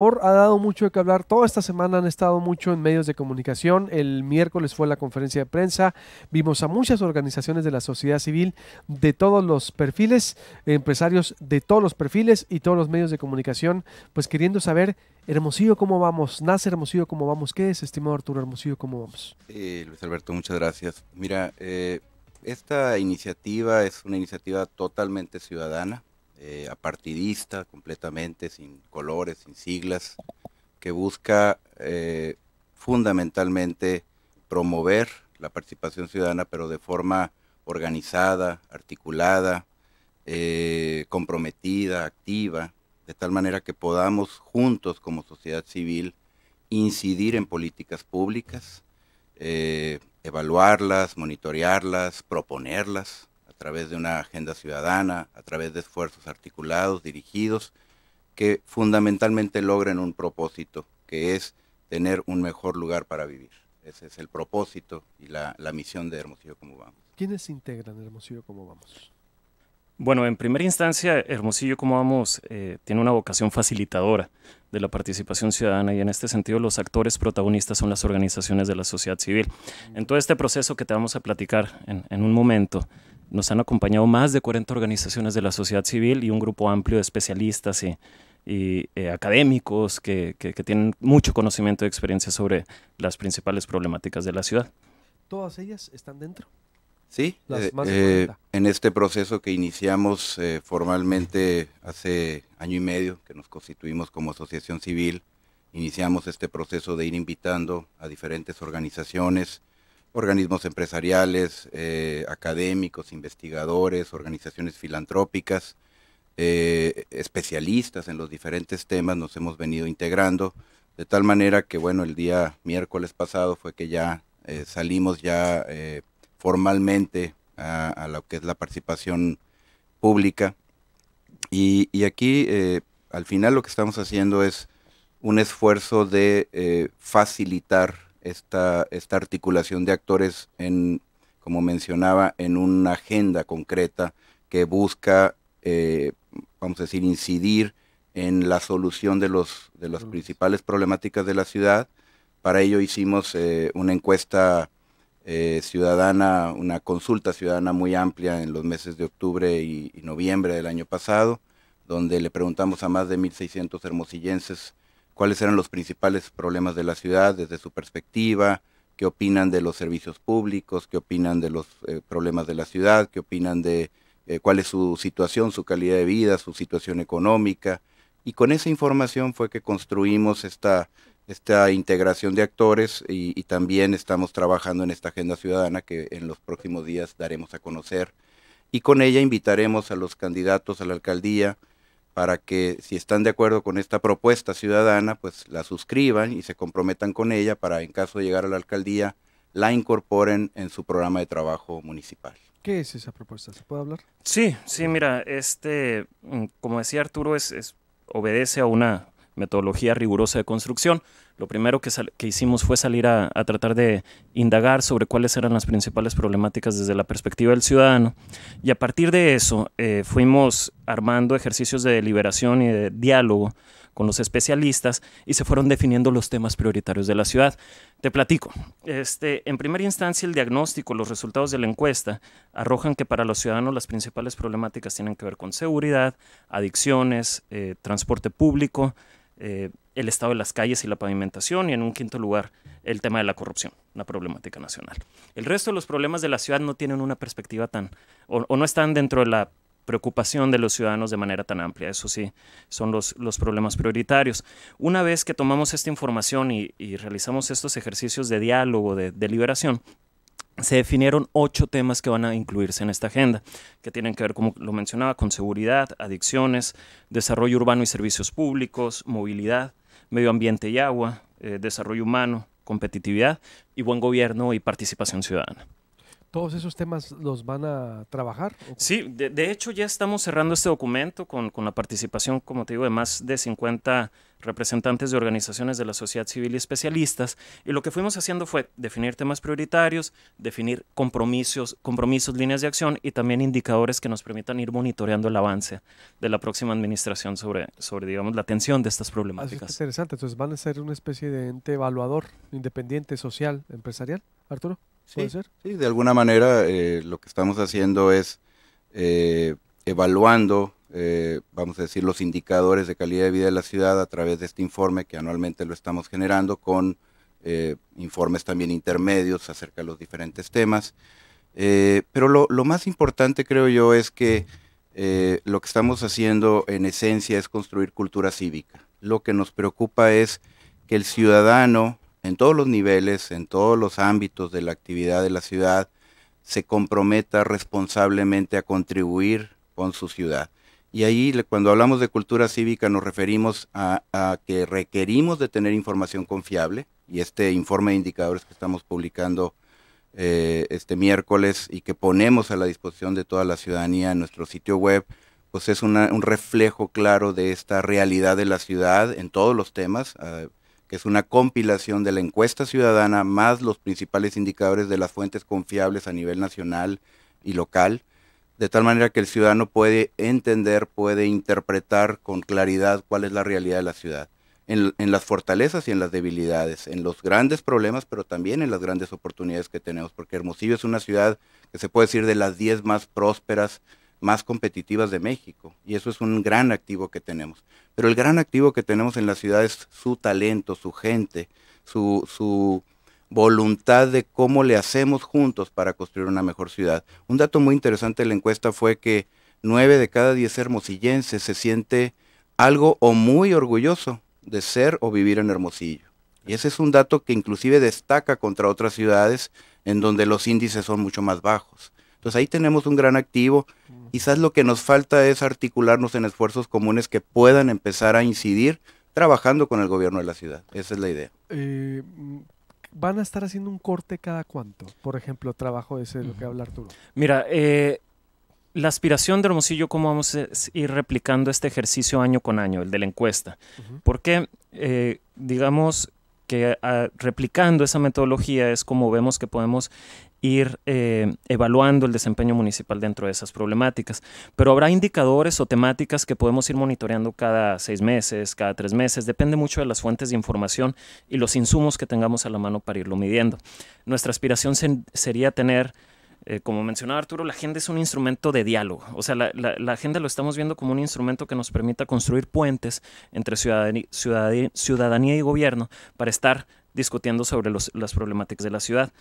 ha dado mucho de que hablar. Toda esta semana han estado mucho en medios de comunicación. El miércoles fue la conferencia de prensa. Vimos a muchas organizaciones de la sociedad civil de todos los perfiles, empresarios de todos los perfiles y todos los medios de comunicación, pues queriendo saber, Hermosillo, ¿cómo vamos? Nace Hermosillo, ¿cómo vamos? ¿Qué es, estimado Arturo Hermosillo, cómo vamos? Eh, Luis Alberto, muchas gracias. Mira, eh, esta iniciativa es una iniciativa totalmente ciudadana. Eh, apartidista completamente, sin colores, sin siglas, que busca eh, fundamentalmente promover la participación ciudadana, pero de forma organizada, articulada, eh, comprometida, activa, de tal manera que podamos juntos como sociedad civil incidir en políticas públicas, evaluarlas, monitorearlas, proponerlas, a través de una agenda ciudadana, a través de esfuerzos articulados, dirigidos, que fundamentalmente logren un propósito, que es tener un mejor lugar para vivir. Ese es el propósito y la, la misión de Hermosillo Como Vamos. ¿Quiénes integran Hermosillo Como Vamos? Bueno, en primera instancia, Hermosillo Como Vamos eh, tiene una vocación facilitadora de la participación ciudadana y en este sentido los actores protagonistas son las organizaciones de la sociedad civil. En todo este proceso que te vamos a platicar en, en un momento, nos han acompañado más de 40 organizaciones de la sociedad civil y un grupo amplio de especialistas y, eh, académicos que, tienen mucho conocimiento y experiencia sobre las principales problemáticas de la ciudad. ¿Todas ellas están dentro? Sí, las eh, eh, en este proceso que iniciamos formalmente hace año y medio, que nos constituimos como asociación civil, iniciamos este proceso de ir invitando a diferentes organizaciones organismos empresariales, eh, académicos, investigadores, organizaciones filantrópicas, eh, especialistas en los diferentes temas, nos hemos venido integrando, de tal manera que, bueno, el día miércoles pasado fue que ya eh, salimos ya formalmente a, lo que es la participación pública. Y, y aquí, al final, lo que estamos haciendo es un esfuerzo de facilitar esta, articulación de actores en, como mencionaba, en una agenda concreta que busca, eh, vamos a decir, incidir en la solución de, los, de las principales problemáticas de la ciudad. Para ello hicimos eh, una encuesta eh, ciudadana, una consulta ciudadana muy amplia en los meses de octubre y, y noviembre del año pasado, donde le preguntamos a más de 1.600 hermosillenses cuáles eran los principales problemas de la ciudad desde su perspectiva, qué opinan de los servicios públicos, qué opinan de los eh, problemas de la ciudad, qué opinan de eh, cuál es su situación, su calidad de vida, su situación económica. Y con esa información fue que construimos esta, esta integración de actores y también estamos trabajando en esta agenda ciudadana que en los próximos días daremos a conocer. Y con ella invitaremos a los candidatos a la alcaldía, para que si están de acuerdo con esta propuesta ciudadana, pues la suscriban y se comprometan con ella para, en caso de llegar a la alcaldía, la incorporen en su programa de trabajo municipal. ¿Qué es esa propuesta? ¿Se puede hablar? Sí, sí, mira, este, mm, como decía Arturo, es, obedece a una metodología rigurosa de construcción. Lo primero que, hicimos fue salir a, tratar de indagar sobre cuáles eran las principales problemáticas desde la perspectiva del ciudadano. Y a partir de eso eh, fuimos armando ejercicios de deliberación y de diálogo con los especialistas y se fueron definiendo los temas prioritarios de la ciudad. Te platico. Este, en primera instancia, el diagnóstico, los resultados de la encuesta arrojan que para los ciudadanos las principales problemáticas tienen que ver con seguridad, adicciones, eh, transporte público, eh, el estado de las calles y la pavimentación, y en un quinto lugar, el tema de la corrupción, una problemática nacional. El resto de los problemas de la ciudad no tienen una perspectiva tan, o, no están dentro de la preocupación de los ciudadanos de manera tan amplia. Eso sí, son los, los problemas prioritarios. Una vez que tomamos esta información y realizamos estos ejercicios de diálogo, de deliberación, se definieron ocho temas que van a incluirse en esta agenda, que tienen que ver, como lo mencionaba, con seguridad, adicciones, desarrollo urbano y servicios públicos, movilidad, medio ambiente y agua, eh, desarrollo humano, competitividad y buen gobierno y participación ciudadana todos esos temas los van a trabajar. Sí, de, hecho ya estamos cerrando este documento con, con, la participación, como te digo, de más de 50 representantes de organizaciones de la sociedad civil y especialistas. Y lo que fuimos haciendo fue definir temas prioritarios, definir compromisos, compromisos, líneas de acción y también indicadores que nos permitan ir monitoreando el avance de la próxima administración sobre, sobre digamos, la atención de estas ah, problemáticas. Es interesante, entonces van a ser una especie de ente evaluador independiente, social, empresarial, Arturo sí, de alguna manera eh, lo que estamos haciendo es eh, evaluando, eh, vamos a decir, los indicadores de calidad de vida de la ciudad a través de este informe que anualmente lo estamos generando con informes también intermedios acerca de los diferentes temas. pero lo, más importante creo yo es que lo que estamos haciendo en esencia es construir cultura cívica. Lo que nos preocupa es que el ciudadano en todos los niveles, en todos los ámbitos de la actividad de la ciudad, se comprometa responsablemente a contribuir con su ciudad. Y ahí cuando hablamos de cultura cívica nos referimos a, que requerimos de tener información confiable y este informe de indicadores que estamos publicando eh, este miércoles y que ponemos a la disposición de toda la ciudadanía en nuestro sitio web, pues es un reflejo claro de esta realidad de la ciudad en todos los temas. Eh, que es una compilación de la encuesta ciudadana más los principales indicadores de las fuentes confiables a nivel nacional y local, de tal manera que el ciudadano puede entender, puede interpretar con claridad cuál es la realidad de la ciudad, en, las fortalezas y en las debilidades, en los grandes problemas, pero también en las grandes oportunidades que tenemos, porque Hermosillo es una ciudad que se puede decir de las 10 más prósperas más competitivas de México. Y eso es un gran activo que tenemos. Pero el gran activo que tenemos en la ciudad es su talento, su gente, su, voluntad de cómo le hacemos juntos para construir una mejor ciudad. Un dato muy interesante de la encuesta fue que 9 de cada 10 hermosillenses se siente algo o muy orgulloso de ser o vivir en Hermosillo. Y ese es un dato que inclusive destaca contra otras ciudades en donde los índices son mucho más bajos. Entonces ahí tenemos un gran activo Quizás lo que nos falta es articularnos en esfuerzos comunes que puedan empezar a incidir trabajando con el gobierno de la ciudad. Esa es la idea. Eh, mm, ¿Van a estar haciendo un corte cada cuánto? Por ejemplo, trabajo ese de lo que habla Arturo. Mira, eh, la aspiración de Hermosillo, ¿cómo vamos a ir replicando este ejercicio año con año, el de la encuesta? Porque, eh, digamos que ah, replicando esa metodología es como vemos que podemos ir eh, evaluando el desempeño municipal dentro de esas problemáticas. Pero habrá indicadores o temáticas que podemos ir monitoreando cada seis meses, cada tres meses, depende mucho de las fuentes de información y los insumos que tengamos a la mano para irlo midiendo. Nuestra aspiración sería tener eh, como mencionaba Arturo, la agenda es un instrumento de diálogo. O sea, la, agenda lo estamos viendo como un instrumento que nos permita construir puentes entre ciudadanía, y gobierno para estar discutiendo sobre las problemáticas de la ciudad.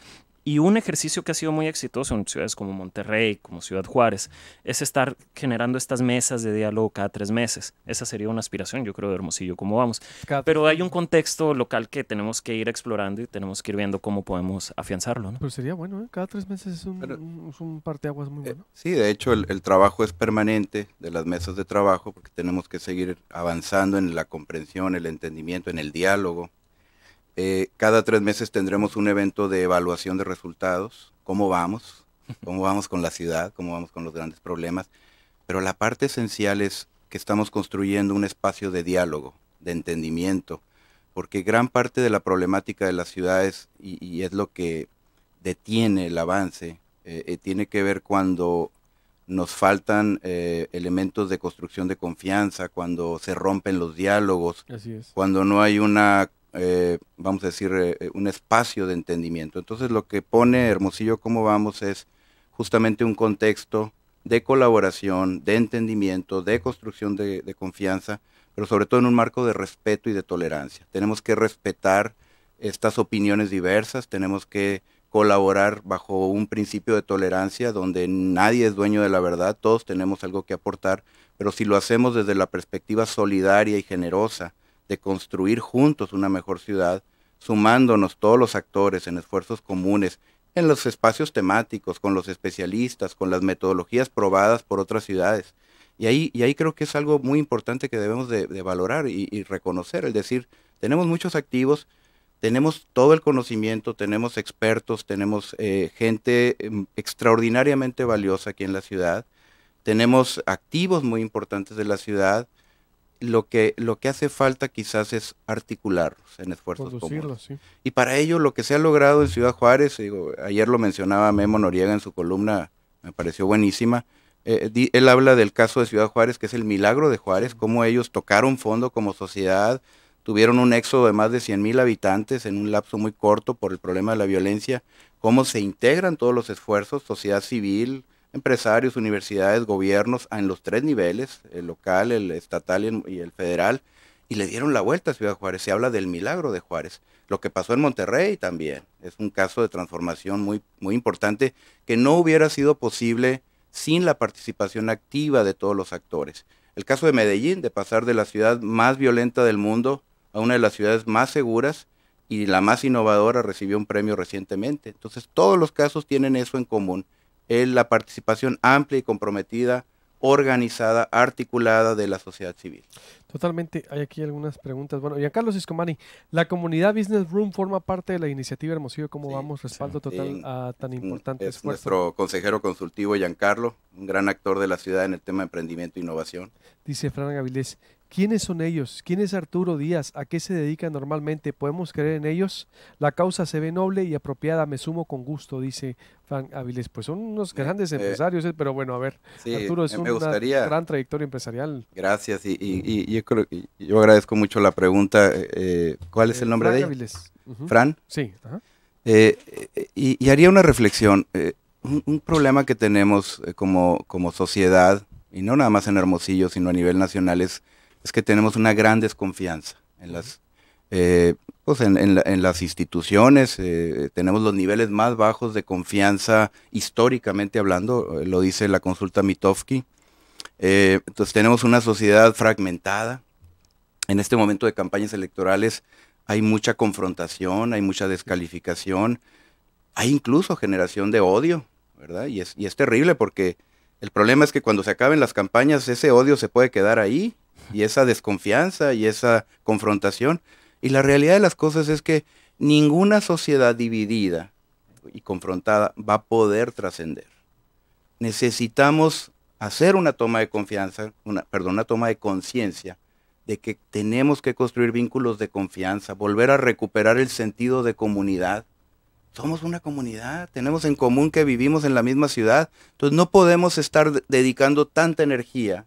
Y un ejercicio que ha sido muy exitoso en ciudades como Monterrey, como Ciudad Juárez, es estar generando estas mesas de diálogo cada tres meses. Esa sería una aspiración, yo creo, de Hermosillo, como vamos. Pero hay un contexto local que tenemos que ir explorando y tenemos que ir viendo cómo podemos afianzarlo. Pero sería bueno, ¿eh? cada tres meses es un, parteaguas muy eh, bueno. sí, de hecho, el trabajo es permanente de las mesas de trabajo porque tenemos que seguir avanzando en la comprensión, el entendimiento, en el diálogo eh, cada tres meses tendremos un evento de evaluación de resultados, cómo vamos, cómo vamos con la ciudad, cómo vamos con los grandes problemas. Pero la parte esencial es que estamos construyendo un espacio de diálogo, de entendimiento, porque gran parte de la problemática de las ciudades, y, es lo que detiene el avance, eh, eh, tiene que ver cuando nos faltan elementos de construcción de confianza, cuando se rompen los diálogos, cuando no hay una eh, vamos a decir, eh, eh, un espacio de entendimiento. Entonces lo que pone Hermosillo como vamos es justamente un contexto de colaboración, de entendimiento, de construcción de confianza, pero sobre todo en un marco de respeto y de tolerancia. Tenemos que respetar estas opiniones diversas, tenemos que colaborar bajo un principio de tolerancia donde nadie es dueño de la verdad, todos tenemos algo que aportar, pero si lo hacemos desde la perspectiva solidaria y generosa de construir juntos una mejor ciudad, sumándonos todos los actores en esfuerzos comunes, en los espacios temáticos, con los especialistas, con las metodologías probadas por otras ciudades. Y ahí, y ahí creo que es algo muy importante que debemos de, valorar y, reconocer, Es decir, tenemos muchos activos, tenemos todo el conocimiento, tenemos expertos, tenemos eh, gente em, extraordinariamente valiosa aquí en la ciudad, tenemos activos muy importantes de la ciudad, lo que, lo que hace falta quizás es articularlos en esfuerzos comunes. Y para ello lo que se ha logrado en Ciudad Juárez, ayer lo mencionaba Memo Noriega en su columna, me pareció buenísima, eh, eh, él habla del caso de Ciudad Juárez, que es el milagro de Juárez, cómo ellos tocaron fondo como sociedad, tuvieron un éxodo de más de 100 mil habitantes en un lapso muy corto por el problema de la violencia, cómo se integran todos los esfuerzos, sociedad civil, empresarios, universidades, gobiernos, en los tres niveles, el local, el estatal y el federal, y le dieron la vuelta a Ciudad Juárez. Se habla del milagro de Juárez. Lo que pasó en Monterrey también es un caso de transformación muy, muy importante que no hubiera sido posible sin la participación activa de todos los actores. El caso de Medellín, de pasar de la ciudad más violenta del mundo a una de las ciudades más seguras y la más innovadora, recibió un premio recientemente. Entonces, todos los casos tienen eso en común es la participación amplia y comprometida, organizada, articulada de la sociedad civil. Totalmente, hay aquí algunas preguntas. Bueno, Giancarlo Siscomani, la comunidad Business Room forma parte de la iniciativa Hermosillo, ¿cómo vamos? Respaldo total a tan importante es Nuestro consejero consultivo Giancarlo, un gran actor de la ciudad en el tema de emprendimiento e innovación. Dice Fran Gavilés. ¿Quiénes son ellos? ¿Quién es Arturo Díaz? ¿A qué se dedica normalmente? ¿Podemos creer en ellos? La causa se ve noble y apropiada, me sumo con gusto, dice Frank Áviles. Pues son unos eh, grandes eh, empresarios, eh, pero bueno, a ver, Arturo es una gran trayectoria empresarial. Gracias, y, yo agradezco mucho la pregunta. ¿Cuál es el nombre de ellos? Uh ¿Fran? Sí. y, haría una reflexión. Un, problema que tenemos como sociedad, y no nada más en Hermosillo, sino a nivel nacional, es es que tenemos una gran desconfianza en las, eh, pues, en, las instituciones, eh, tenemos los niveles más bajos de confianza históricamente hablando, eh, lo dice la consulta Mitofsky. entonces tenemos una sociedad fragmentada. En este momento de campañas electorales hay mucha confrontación, hay mucha descalificación, hay incluso generación de odio, ¿verdad? Y es, y es terrible porque el problema es que cuando se acaben las campañas ese odio se puede quedar ahí y esa desconfianza y esa confrontación. Y la realidad de las cosas es que ninguna sociedad dividida y confrontada va a poder trascender. Necesitamos hacer una toma de confianza, una, perdón, una toma de conciencia de que tenemos que construir vínculos de confianza, volver a recuperar el sentido de comunidad. Somos una comunidad, tenemos en común que vivimos en la misma ciudad, entonces no podemos estar dedicando tanta energía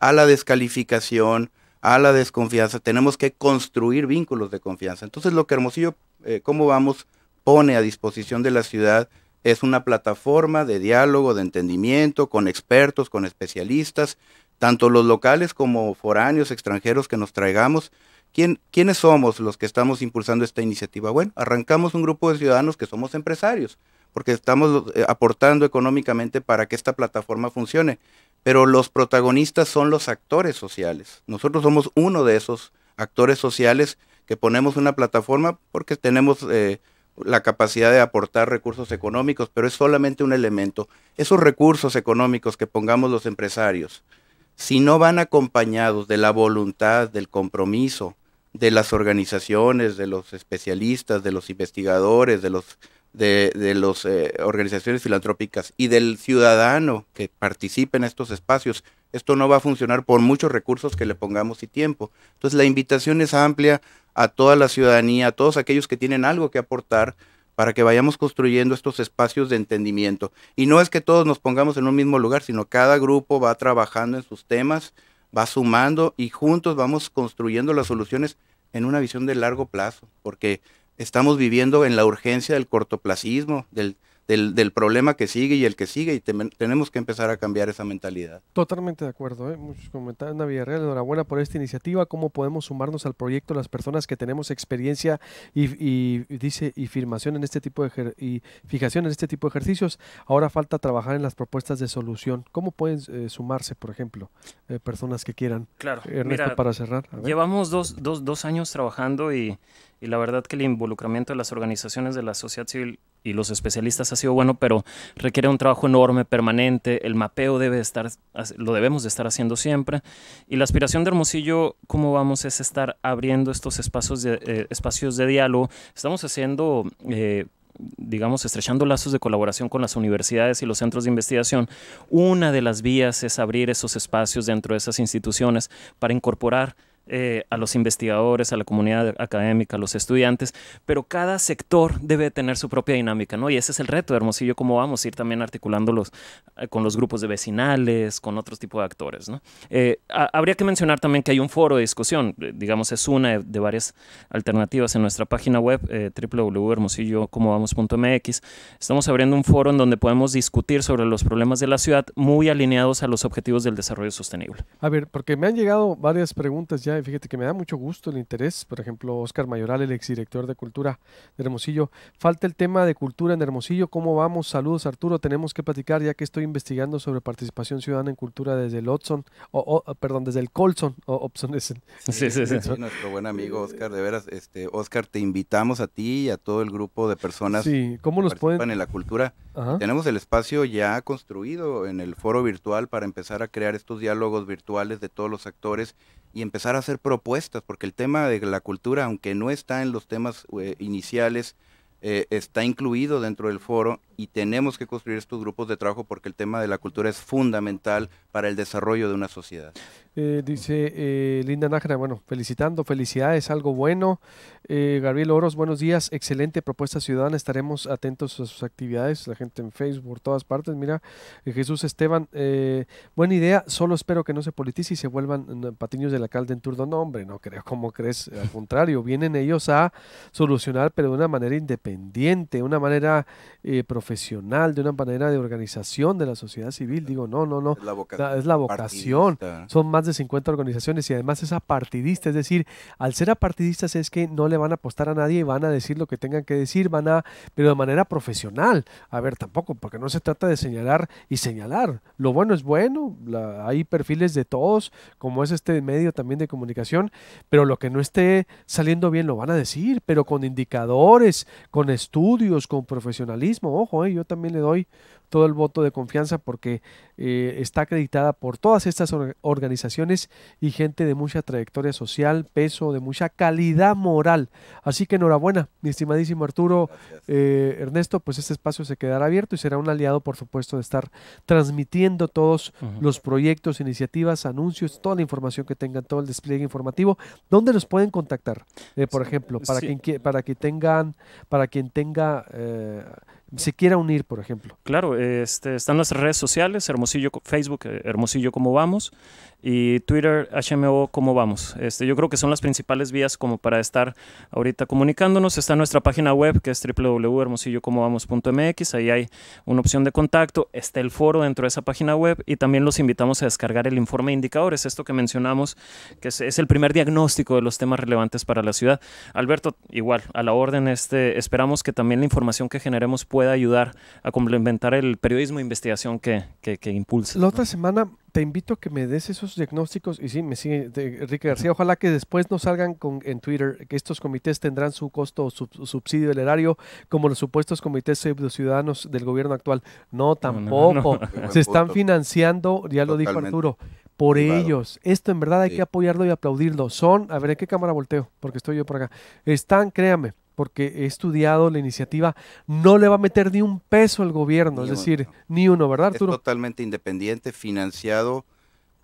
a la descalificación, a la desconfianza. Tenemos que construir vínculos de confianza. Entonces lo que Hermosillo, eh, ¿cómo vamos? pone a disposición de la ciudad es una plataforma de diálogo, de entendimiento, con expertos, con especialistas, tanto los locales como foráneos, extranjeros que nos traigamos. ¿Quién, ¿Quiénes somos los que estamos impulsando esta iniciativa? Bueno, arrancamos un grupo de ciudadanos que somos empresarios, porque estamos eh, aportando económicamente para que esta plataforma funcione pero los protagonistas son los actores sociales. Nosotros somos uno de esos actores sociales que ponemos una plataforma porque tenemos eh, la capacidad de aportar recursos económicos, pero es solamente un elemento. Esos recursos económicos que pongamos los empresarios, si no van acompañados de la voluntad, del compromiso, de las organizaciones, de los especialistas, de los investigadores, de los de, las eh, organizaciones filantrópicas y del ciudadano que participe en estos espacios. Esto no va a funcionar por muchos recursos que le pongamos y tiempo. Entonces la invitación es amplia a toda la ciudadanía, a todos aquellos que tienen algo que aportar para que vayamos construyendo estos espacios de entendimiento. Y no es que todos nos pongamos en un mismo lugar, sino cada grupo va trabajando en sus temas, va sumando y juntos vamos construyendo las soluciones en una visión de largo plazo, porque estamos viviendo en la urgencia del cortoplacismo, del, del, problema que sigue y el que sigue y tenemos que empezar a cambiar esa mentalidad. Totalmente de acuerdo, ¿eh? muchos comentarios, enhorabuena por esta iniciativa, cómo podemos sumarnos al proyecto las personas que tenemos experiencia y, dice y firmación en este tipo de y fijación en este tipo de ejercicios, ahora falta trabajar en las propuestas de solución, cómo pueden eh, sumarse, por ejemplo, eh, personas que quieran. Claro, Ernesto, para cerrar. Llevamos dos, dos, dos años trabajando y, y la verdad que el involucramiento de las organizaciones de la sociedad civil y los especialistas ha sido bueno, pero requiere un trabajo enorme, permanente, el mapeo debe estar, lo debemos de estar haciendo siempre, y la aspiración de Hermosillo, ¿cómo vamos? Es estar abriendo estos espacios de, eh, espacios de diálogo, estamos haciendo... Eh, digamos, estrechando lazos de colaboración con las universidades y los centros de investigación, una de las vías es abrir esos espacios dentro de esas instituciones para incorporar eh, a los investigadores, a la comunidad académica, a los estudiantes, pero cada sector debe tener su propia dinámica, ¿no? Y ese es el reto de Hermosillo, cómo vamos a ir también articulándolos eh, con los grupos de vecinales, con otros tipos de actores, ¿no? Eh, habría que mencionar también que hay un foro de discusión, digamos, es una de, de varias alternativas en nuestra página web, www.hermosillocomovamos.mx. Estamos abriendo un foro en donde podemos discutir sobre los problemas de la ciudad muy alineados a los objetivos del desarrollo sostenible. A ver, porque me han llegado varias preguntas ya fíjate que me da mucho gusto el interés. Por ejemplo, Oscar Mayoral, el exdirector de Cultura de Hermosillo. Falta el tema de cultura en Hermosillo. ¿Cómo vamos? Saludos, Arturo. Tenemos que platicar ya que estoy investigando sobre participación ciudadana en cultura desde el Otson, o, perdón, desde el Colson, o Sí, sí, sí, Nuestro buen amigo Oscar, de veras, este, Oscar, te invitamos a ti y a todo el grupo de personas sí, ¿cómo que participan en la cultura. Tenemos el espacio ya construido en el foro virtual para empezar a crear estos diálogos virtuales de todos los actores y empezar a hacer propuestas, porque el tema de la cultura, aunque no está en los temas eh, iniciales, eh, está incluido dentro del foro y tenemos que construir estos grupos de trabajo porque el tema de la cultura es fundamental para el desarrollo de una sociedad. Eh, dice eh, Linda Nájera, bueno, felicitando, felicidades, algo bueno. Eh, Gabriel Oros, buenos días, excelente propuesta ciudadana, estaremos atentos a sus actividades, la gente en Facebook, todas partes. Mira, Jesús Esteban, buena idea, solo espero que no se politice y se vuelvan mm, patiños del alcalde en turno. No, hombre, no creo, como crees? Al contrario, vienen ellos a solucionar, pero de una manera independiente, una manera profesional profesional, de una manera de organización de la sociedad civil. Digo, no, no, no. Es la vocación. Son más de 50 organizaciones y además es apartidista. Es decir, al ser apartidistas es que no le van a apostar a nadie y van a decir lo que tengan que decir, van a, pero de manera profesional. A ver, tampoco, porque no se trata de señalar y señalar. Lo bueno es bueno, hay perfiles de todos, como es este medio también de comunicación, pero lo que no esté saliendo bien lo van a decir, pero con indicadores, con estudios, con profesionalismo, ojo ¿eh? yo también le doy todo el voto de confianza porque eh, está acreditada por todas estas organizaciones y gente de mucha trayectoria social, peso, de mucha calidad moral. Así que enhorabuena, mi estimadísimo Arturo eh, Ernesto, pues este espacio se quedará abierto y será un aliado, por supuesto, de estar transmitiendo todos los proyectos, iniciativas, anuncios, toda la información que tengan, todo el despliegue informativo. ¿Dónde los pueden contactar? por ejemplo, para, para que tengan, para quien tenga se quiera unir, por ejemplo. Claro, este, están nuestras redes sociales, Hermosillo, Facebook, eh, Hermosillo como vamos, y Twitter, HMO como vamos. Este, yo creo que son las principales vías como para estar ahorita comunicándonos. Está nuestra página web que es www.hermosillocomovamos.mx, ahí hay una opción de contacto, está el foro dentro de esa página web y también los invitamos a descargar el informe de indicadores, esto que mencionamos, que es, el primer diagnóstico de los temas relevantes para la ciudad. Alberto, igual, a la orden, este, esperamos que también la información que generemos pueda pueda ayudar a complementar el periodismo de investigación que, impulsa. La otra semana te invito a que me des esos diagnósticos y sí, me sigue Enrique García. Ojalá que después no salgan con, en Twitter que estos comités tendrán su costo o subsidio del erario como los supuestos comités de ciudadanos del gobierno actual. No, tampoco. Se están financiando, ya lo dijo Arturo, por ellos. Esto en verdad hay que apoyarlo y aplaudirlo. Son, a ver, ¿en qué cámara volteo? Porque estoy yo por acá. Están, créame, porque he estudiado la iniciativa, no le va a meter ni un peso al gobierno, es decir, ni uno, ¿verdad, Arturo? Es totalmente independiente, financiado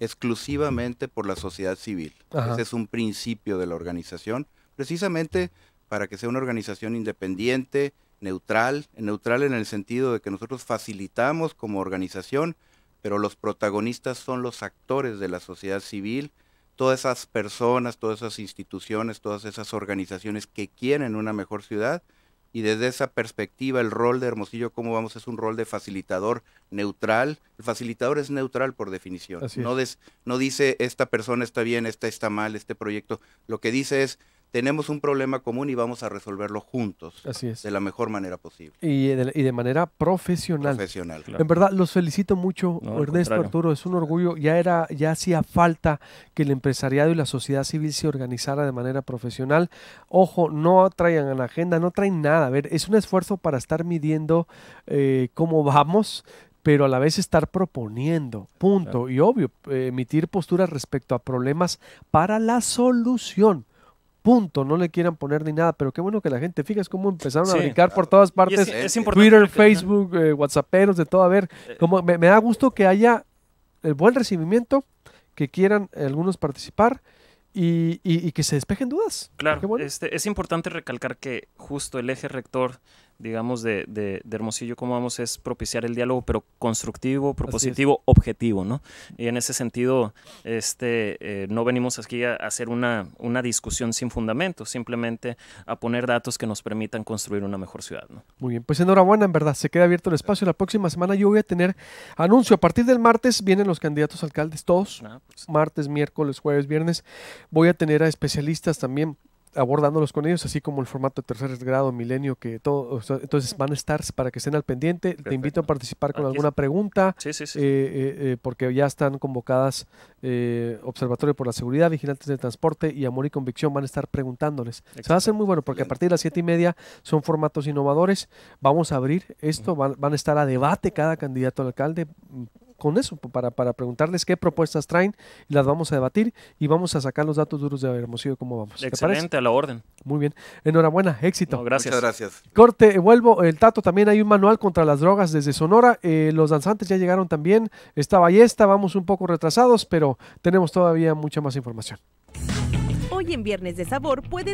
exclusivamente por la sociedad civil. Ese es un principio de la organización, precisamente para que sea una organización independiente, neutral, neutral en el sentido de que nosotros facilitamos como organización, pero los protagonistas son los actores de la sociedad civil todas esas personas, todas esas instituciones, todas esas organizaciones que quieren una mejor ciudad. Y desde esa perspectiva, el rol de Hermosillo, ¿cómo vamos? Es un rol de facilitador neutral. El facilitador es neutral por definición. No, no dice esta persona está bien, esta está mal, este proyecto. Lo que dice es, tenemos un problema común y vamos a resolverlo juntos. Así es. De la mejor manera posible. Y eh, de, manera profesional. Profesional. En verdad, los felicito mucho, Ernesto Arturo. Es un orgullo. Ya era, ya hacía falta que el empresariado y la sociedad civil se organizara de manera profesional. Ojo, no traigan a la agenda, no traen nada. A ver, es un esfuerzo para estar midiendo eh, cómo vamos, pero a la vez estar proponiendo, punto. Y obvio, emitir posturas respecto a problemas para la solución punto, no le quieran poner ni nada, pero qué bueno que la gente, fíjate cómo empezaron a brincar por todas partes, Twitter, Facebook, WhatsApp, eh, Whatsapperos, de todo, a ver, eh. como me, da gusto que haya el buen recibimiento, que quieran eh, algunos participar y, que se despejen dudas. Claro, este, es importante recalcar que justo el eje rector digamos, de, de, de, Hermosillo, ¿cómo vamos, es propiciar el diálogo, pero constructivo, propositivo, objetivo, ¿no? Y en ese sentido, este, eh, no venimos aquí a, hacer una, una discusión sin fundamento, simplemente a poner datos que nos permitan construir una mejor ciudad, ¿no? Muy bien, pues enhorabuena, en verdad, se queda abierto el espacio. La próxima semana yo voy a tener anuncio. A partir del martes vienen los candidatos alcaldes, todos, ah, pues. martes, miércoles, jueves, viernes. Voy a tener a especialistas también abordándolos con ellos, así como el formato de tercer grado, milenio, que todo, entonces van a estar para que estén al pendiente. Te invito a participar con alguna pregunta, eh, eh, eh, porque ya están convocadas Observatorio por la Seguridad, Vigilantes de Transporte y Amor y Convicción van a estar preguntándoles. Se va a hacer muy bueno, porque a partir de las siete y media son formatos innovadores. Vamos a abrir esto, van, van a estar a debate cada candidato al alcalde, con eso, para, para preguntarles qué propuestas traen, las vamos a debatir y vamos a sacar los datos duros de Hermosillo, cómo vamos. Excelente, a la orden. Muy bien, enhorabuena, éxito. gracias. gracias. Corte, eh, vuelvo, el Tato, también hay un manual contra las drogas desde Sonora, eh, los danzantes ya llegaron también, está Ballesta, vamos un poco retrasados, pero tenemos todavía mucha más información. Hoy en Viernes de Sabor puedes...